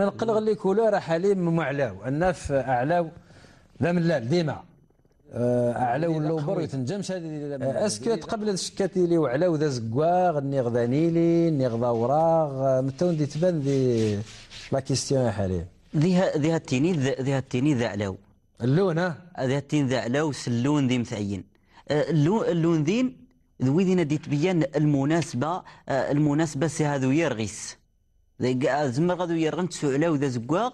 ما نقلغ اللي كولور حليم معلاو الناف اعلاو لا من لا ديما آه، اعلاو اللوبر يتنجمش هذه آه، اسكت قبل الشكاتي لي وعلاو ذا زكواغ ني غدانيلي ني غدا وراغ آه، متون دي تبان دي لا كيستيون حاليا ذيها ذيها التيني ذيها التيني ذا علاو اللون ها ذيها التين ذا علاو سلون ذي مثعين اللون ذين ذوي ذينا دي تبين المناسبه المناسبه سي هذو يرغيس زمر غادو يرغن تسعلا وذا زكواغ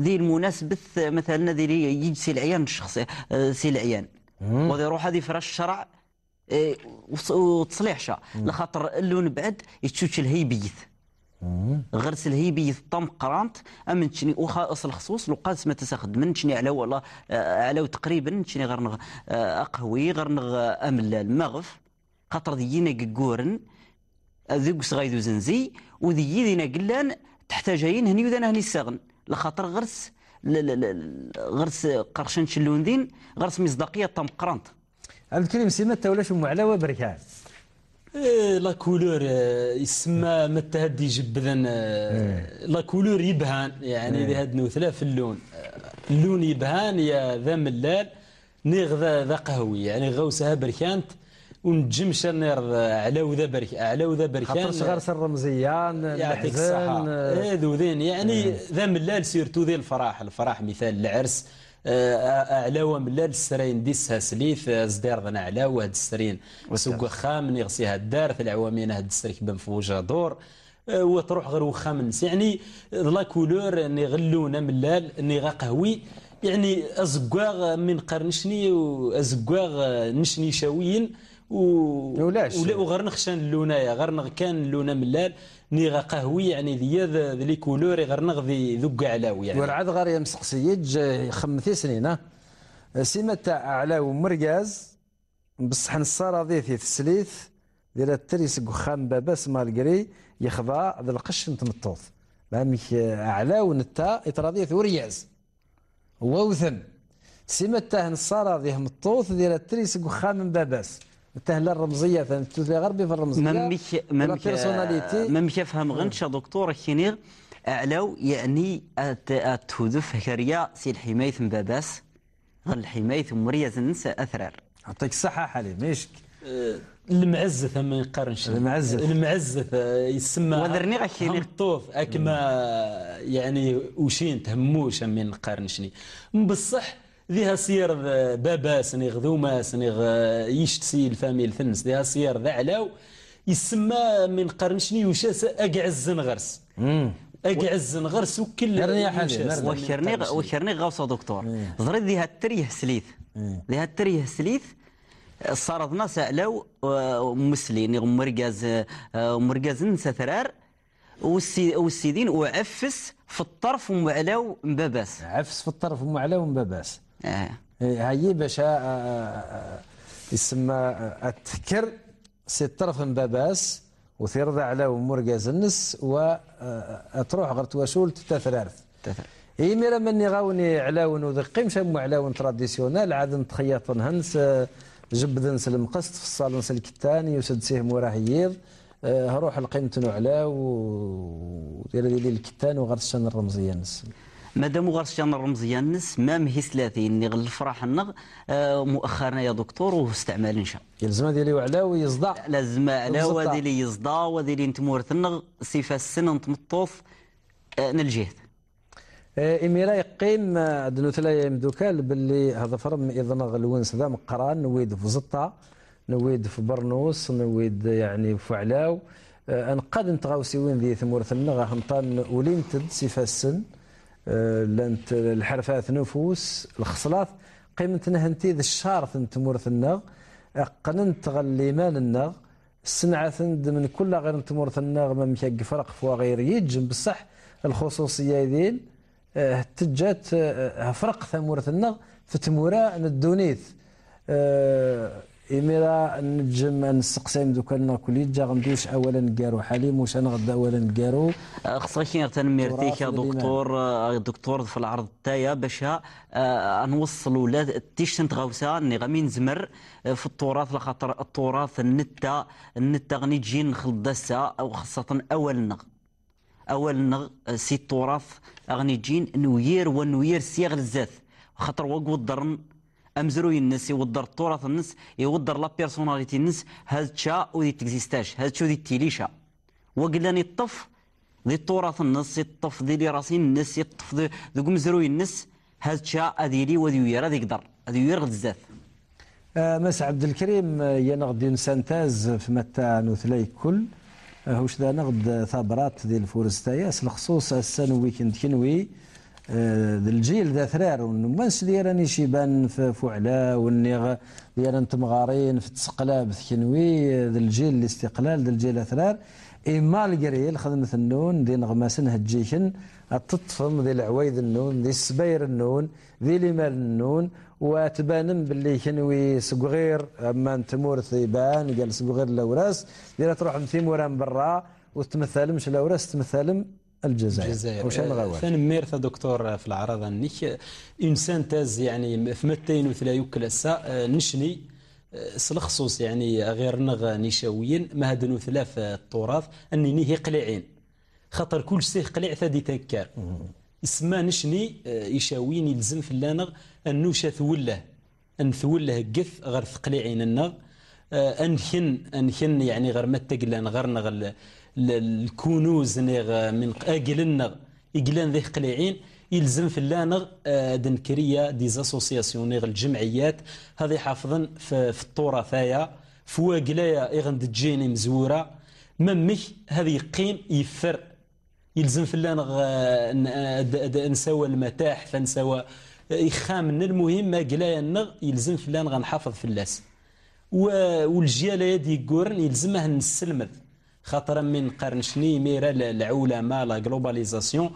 ذي المناسبة مثلا ذي يجسي العيان الشخصي سي العيان آه، وذي روح هذه فراش الشرع آه، وتصليح شا لخاطر اللون بعد يتشوش الهيبيث غرس الهيبي طم قرانت امن تشني وخا اصل خصوص لو قاس ما تسخد من تشني على والله آه، على تقريبا تشني غير نغ اقهوي غير نغ امل المغف خاطر دينا قورن ذوك صغيدو زنزي وذي ذينا قلان تحتاجين هني وذانا هني الساغن لخاطر غرس غرس قرشن شلون ذين غرس مصداقية طم قرانت عبد الكريم سيما تولاش معلوى بركان إيه، لا كولور آه، يسمى إيه. ما تهدي جبذن آه، إيه. لا كولور يبهان يعني هاد نوثلا في اللون آه، اللون يبهان يا ذا ملال نيغ ذا قهوي يعني غوسها بركانت ونجم شنير على وذا برك على وذا بركان خاطر صغار سر رمزيان يعطيك الصحة هذو إيه، ذين يعني إيه. ذا ملال سيرتو ذي الفرح الفرح مثال العرس آه، و ملال السرين ديسها سليث زدير ذنا و هاد السرين سوق خام نغسي هاد الدار العوامين هاد السرك بن فوجا دور آه، وتروح غير وخام يعني لا كولور ني غلونا ملال ني غا قهوي يعني ازكواغ من قرنشني وازكواغ نشني شاويين و لا وغير نخشان اللونايا غير كان اللون ملال نيغا قهوي يعني ذي لي كولور غير نغ ذي ذوك علاوي يعني ورعاد غير يمسقسي خمثي سنين سيما تاع علاو مرقاز بصح نصارى ذي في السليث ديال التريس كخان باباس مالكري يخضع ذا القش نتمطوط بامك علاو نتا يتراضي ورياز وثم سيما تاه نصارى ذي مطوط ديال التريس كخان باباس التهله الرمزيه الثلث غربي في الرمزيه ممش ممش ممش افهم غنشا دكتور الشنيغ اعلو يعني تهدف هكريا سي الحمايه باباس غير الحمايه مريز الناس اثرار يعطيك الصحه حليم ميشك أه، المعزة ثم يقارنش المعزة المعزة يسمى وذرني غشيني الطوف اكما يعني وشين تهموش من نقارنشني بصح ذيها سير بابا سنيغ ذوما سنيغ يشتسي الفاميل الثنس ذيها سير ذا علاو يسمى من قرنشني وشاس اقعز نغرس اقعز نغرس وكل وكرني وكرني غوصة دكتور ضرد ذيها التريه سليث ذيها التريه سليث صارضنا سألو مسلين مرقز مرقز نسا ثرار والسيدين وعفس في الطرف ومعلاو مباباس عفس في الطرف ومعلاو مباباس إيه. إيه، اه هي آه، باش آه، يسمى آه، التكر سي طرف مباباس وثيرضى على كاز النس و تروح غير تواشول تتثرارث اي مني غاوني علاون وذقيم شمو علاون تراديسيونال عاد نتخيط نهنس نس المقصد في الصالنس الكتاني وسد سيه موراه ييض هروح لقيمة نعلا و ديال الكتان وغرسان الرمزية نس مادام جان الرمزيه نس ما مهي ثلاثين نغ الفرح نغ آه، مؤخرا يا دكتور واستعمال ان شاء يلزم ديالي وعلاوي ويصدع لازم علاوي اللي يصدع اللي نتمور تنغ صفه السن نتمطوف آه، نلجهد إميرا آه، يقيم دنو ثلاثة مدوكال باللي هذا فرم إذن غلونس ذا مقران نويد في زطة نويد في برنوس نويد يعني في علاو أنقاد نتغاوسي وين ذي ثمورة النغا همطان ولين تد سيفا السن لانت الحرفات نفوس الخصلات قيمتنا هنتي ذا الشهر ثنت النغ قننت غلي مالنا السنعة ثند من كل غير النغ ما مشاق فرق فوا غير يجم بصح الخصوصية ذين اه، تجات اه، اه، فرق ثمورث في تمورة ندونيث إميرا نجم نسقسي دوكا لنا كليت غندوش أولا نكارو حليم واش أنا غدا أولا نكارو خصني تنميرتيك يا دكتور آه، دكتور في العرض تايا باش آه، آه، نوصلوا ولاد تيشتنت غوسه ني غامي نزمر في التراث لخاطر التراث النتا النتا غني تجي نخلط داسه او خاصه اولنا اولنا سي التراث غني تجي نوير ونوير سيغ الزاث خاطر وقو الضرن امزرو الناس يودر التراث الناس يودر لا بيرسوناليتي الناس تشا ودي تكزيستاش تشا ودي تيليشا وقلاني الطف ذي التراث الناس الطف ذي لي راسي الناس الطف ذي مزروي الناس تشا اذيلي وذي يرى ذي يقدر ذي يرى بزاف آه مس عبد الكريم ينغدي سانتاز في متاع نوثلاي كل هوش أه، ذا نغد ثبرات ذي الفورستاياس الخصوص السنوي كنت كنوي آه، الجيل ذا ثرار ونمانس اللي راني شيبان في فعلا واني اللي ران تمغارين في تسقلاب ثكنوي الجيل الاستقلال ذا الجيل ثرار اي مالغري الخدمة النون دي نغمسن هجيكن تطفم ذي العويد النون ذي السبير النون ذي لمال النون وتبان باللي كنوي سقغير أما تمور ثيبان قال سقغير لوراس ديرا تروح تيموران برا وتمثالمش لوراس تمثالم الجزائر, الجزائر. وش الغواش آه، ميرثا دكتور آه، في العرض نيك اون سانتاز يعني في يوكل كلاسا آه، نشني سلخصوص يعني غير نغ نشاويين ما هدنو ثلاث التراث اني نهي قليعين خاطر كل سيه قليع ثادي تكار اسما نشني يشاوين يلزم في اللانغ انو شاثوله ان ثوله قف غير ثقليعين النغ ان انكن يعني غير ما تقلان غير نغ الكنوز نغ من اجلنا اجلان ذي قليعين يلزم في اللانغ دنكريا نغ الجمعيات هذي حافظا في التراثايا واقلايا يغند تجيني مزوره ممك هذي قيم يفر يلزم في اللانغ آه، آه، نساوى المتاحف نساوى يخامن آه، المهم ما قلايا النغ يلزم في اللانغ نحافظ اللاس والجيالة يدي قورن يلزمه نسلمذ خاطر من قرن شني ميرا العولمه لا جلوباليزاسيون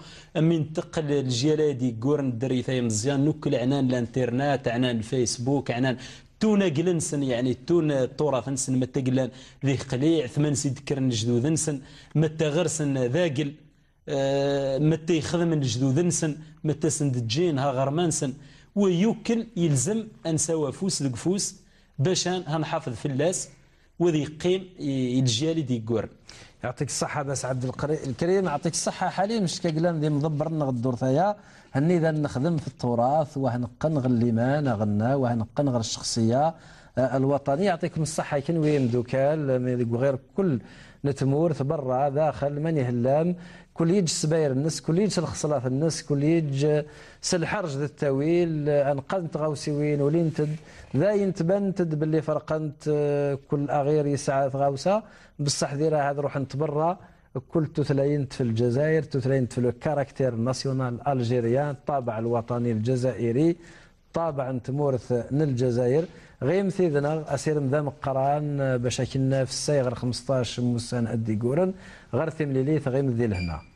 من تقل الجيال دي قرن الدري ثاي مزيان نوكل عنان الانترنت عنان الفيسبوك عنان تونا قلنسن يعني تون التراث نسن متقلان ذي قليع ثمان سيد كرن جدود نسن متغرسن ذاقل آه، متى يخدم الجدود نسن متى سند جين ها غرمانسن ويوكل يلزم سوا فوس لقفوس باش هنحافظ في اللاس وذي يقيم يتجالي دي قور يعطيك الصحة بس عبد الكريم يعطيك الصحة حاليا مش كاقلان ذي مدبر نغدور ثيا هني ذا نخدم في التراث وهنقى ما غنا وهنقن نغر الشخصية آه، الوطنية يعطيكم الصحة كنوي مدوكال غير كل نتمور برا داخل من يهلام كليج سباير الناس كليج في الناس كليج سلحرج ذا التاويل انقذت غاوسيوين ولينتد ذا ينتبنتد باللي فرقنت كل اغير يسعى غوسه بصح ذي راه روح نتبرى كل تثلينت في الجزائر تثلينت في الكاركتير ناسيونال الجيريان الطابع الوطني الجزائري طابع تمورث الجزائر غيم ثيذنا أسير مذام قران باش كنا في السايغر 15 موسان أدي قورن غير ثمليليث غيم ذي لهنا